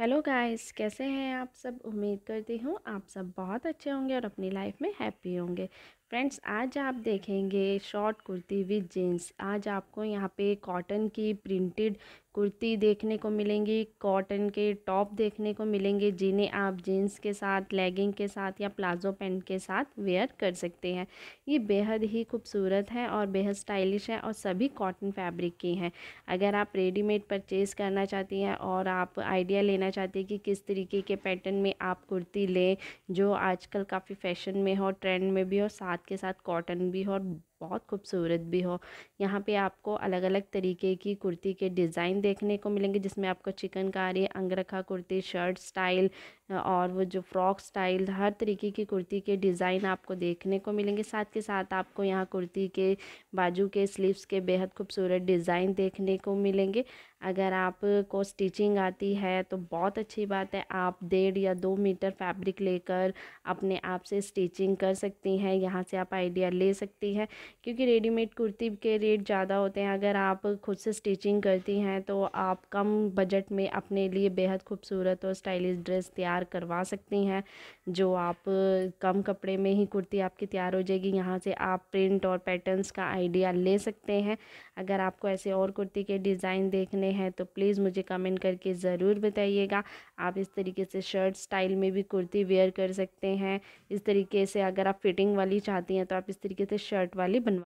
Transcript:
hello guys कैसे हैं आप सब उम्मीद करती हूँ आप सब बहुत अच्छे होंगे और अपनी लाइफ में हैप्पी होंगे फ्रेंड्स आज आप देखेंगे शॉर्ट कुर्ती विद जीन्स आज आपको यहाँ पे कॉटन की प्रिंटेड कुर्ती देखने को मिलेंगी कॉटन के टॉप देखने को मिलेंगे जिन्हें आप जीन्स के साथ लेगिंग के साथ या प्लाजो पैंट के साथ वेयर कर सकते हैं ये बेहद ही खूबसूरत है और बेहद स्टाइलिश है और सभी कॉटन फैब्रिक की हैं अगर आप रेडीमेड परचेज़ करना चाहती हैं और आप आइडिया लेना देना चाहती है कि किस तरीके के पैटर्न में आप कुर्ती लें जो आजकल काफ़ी फैशन में हो ट्रेंड में भी हो साथ के साथ कॉटन भी हो बहुत खूबसूरत भी हो यहाँ पे आपको अलग अलग तरीके की कुर्ती के डिज़ाइन देखने को मिलेंगे जिसमें आपको चिकनकारी अंगरखा कुर्ती शर्ट स्टाइल और वो जो फ्रॉक स्टाइल हर तरीके की कुर्ती के डिज़ाइन आपको देखने को मिलेंगे साथ के साथ आपको यहाँ कुर्ती के बाजू के स्लीव्स के बेहद खूबसूरत डिज़ाइन देखने को मिलेंगे अगर आपको स्टिचिंग आती है तो बहुत अच्छी बात है आप डेढ़ या दो मीटर फैब्रिक लेकर अपने आप से स्टिचिंग कर सकती हैं यहाँ से आप आइडिया ले सकती हैं क्योंकि रेडीमेड कुर्ती के रेट ज़्यादा होते हैं अगर आप खुद से स्टिचिंग करती हैं तो आप कम बजट में अपने लिए बेहद खूबसूरत और स्टाइलिश ड्रेस तैयार करवा सकती हैं जो आप कम कपड़े में ही कुर्ती आपकी तैयार हो जाएगी यहाँ से आप प्रिंट और पैटर्न्स का आइडिया ले सकते हैं अगर आपको ऐसे और कुर्ती के डिज़ाइन देखने हैं तो प्लीज़ मुझे कमेंट करके ज़रूर बताइएगा आप इस तरीके से शर्ट स्टाइल में भी कुर्ती वेयर कर सकते हैं इस तरीके से अगर आप फिटिंग वाली चाहती हैं तो आप इस तरीके से शर्ट वाली बनवा